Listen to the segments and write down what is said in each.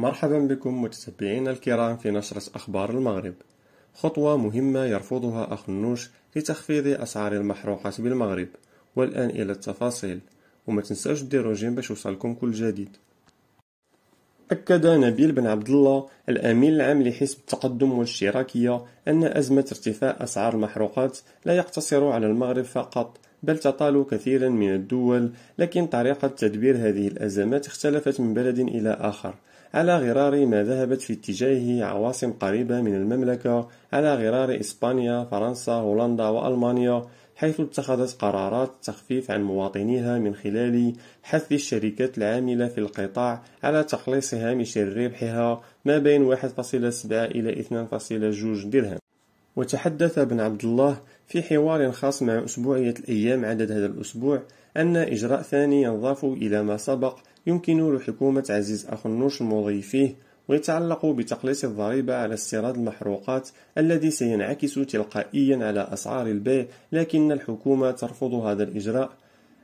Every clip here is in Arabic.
مرحبا بكم متتبعينا الكرام في نشرة أخبار المغرب خطوة مهمة يرفضها أخ النوش لتخفيض أسعار المحروقات بالمغرب والآن إلى التفاصيل وما تنساوش ديروا جيم باش يوصلكم كل جديد أكد نبيل بن عبد الله الأمين العام لحزب التقدم والاشتراكية أن أزمة ارتفاع أسعار المحروقات لا يقتصر على المغرب فقط بل تطال كثيرا من الدول لكن طريقة تدبير هذه الأزمات اختلفت من بلد إلى آخر على غرار ما ذهبت في اتجاهه عواصم قريبة من المملكة على غرار إسبانيا فرنسا هولندا وألمانيا حيث اتخذت قرارات تخفيف عن مواطنيها من خلال حث الشركات العاملة في القطاع على تقليص هامش ربحها ما بين 1.7 إلى 2.2 درهم وتحدث ابن عبد الله في حوار خاص مع أسبوعية الأيام عدد هذا الأسبوع أن إجراء ثاني ينضاف إلى ما سبق يمكن لحكومة عزيز النوش المضي فيه ويتعلق بتقليص الضريبة على استيراد المحروقات الذي سينعكس تلقائيا على أسعار البيع لكن الحكومة ترفض هذا الإجراء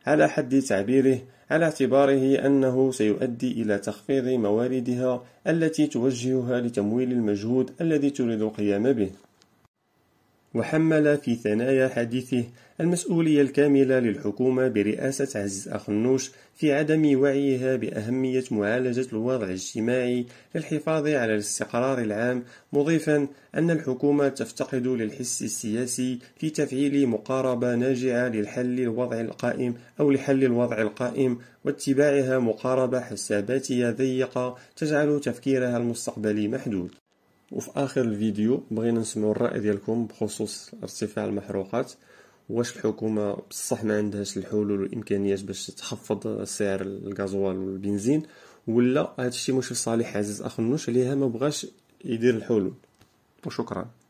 على حد تعبيره على اعتباره أنه سيؤدي إلى تخفيض مواردها التي توجهها لتمويل المجهود الذي تريد القيام به وحمل في ثنايا حديثه المسؤولية الكاملة للحكومة برئاسة عزيز أخنوش في عدم وعيها بأهمية معالجة الوضع الاجتماعي للحفاظ على الاستقرار العام مضيفا أن الحكومة تفتقد للحس السياسي في تفعيل مقاربة ناجعة للحل الوضع القائم أو لحل الوضع القائم واتباعها مقاربة حساباتية ضيقة تجعل تفكيرها المستقبلي محدود وفي اخر الفيديو بغينا نسمعوا الراي ديالكم بخصوص ارتفاع المحروقات واش الحكومه بصح ما عندهاش الحلول والامكانيات باش تخفض سعر الغازوال والبنزين ولا هادشي ماشي في صالح عزيز اخنوش عليها ما بغاش يدير الحلول وشكرا